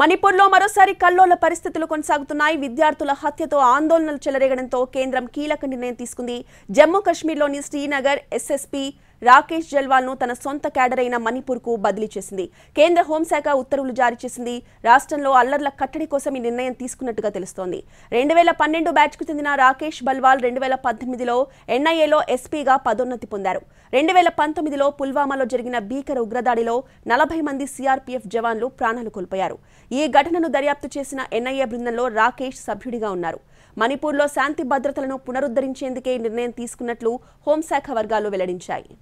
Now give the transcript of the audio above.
మణిపూర్లో మరోసారి కల్లోల పరిస్థితులు కొనసాగుతున్నాయి విద్యార్థుల హత్యతో ఆందోళనలు చెలరేగడంతో కేంద్రం కీలక నిర్ణయం తీసుకుంది జమ్మూ కశ్మీర్లోని శ్రీనగర్ ఎస్ఎస్పీ రాకేష్ జల్వాల్ ను తన సొంత క్యాడర్ అయిన మణిపూర్ కు బదిలీ చేసింది కేంద్ర హోంశాఖ ఉత్తర్వులు జారీ చేసింది రాష్ట్రంలో అల్లర్ల కట్టడి కోసం ఈ నిర్ణయం తీసుకున్నట్టుగా తెలుస్తోంది రెండు వేల పన్నెండు బ్యాచ్కు చెందిన రాకేష్ బల్వాల్ రెండు వేల పద్దెనిమిదిలో ఎన్ఐఏలో ఎస్పీగా పదోన్నతి పొందారు రెండు వేల పంతొమ్మిదిలో పుల్వామాలో జరిగిన భీకర ఉగ్రదాడిలో నలభై మంది సీఆర్పీఎఫ్ జవాన్లు ప్రాణాలు కోల్పోయారు ఈ ఘటనను దర్యాప్తు చేసిన ఎన్ఐఏ బృందంలో రాకేష్ సభ్యుడిగా ఉన్నారు మణిపూర్లో శాంతి భద్రతలను పునరుద్ధరించేందుకే నిర్ణయం తీసుకున్నట్లు హోంశాఖ వర్గాలు వెల్లడించాయి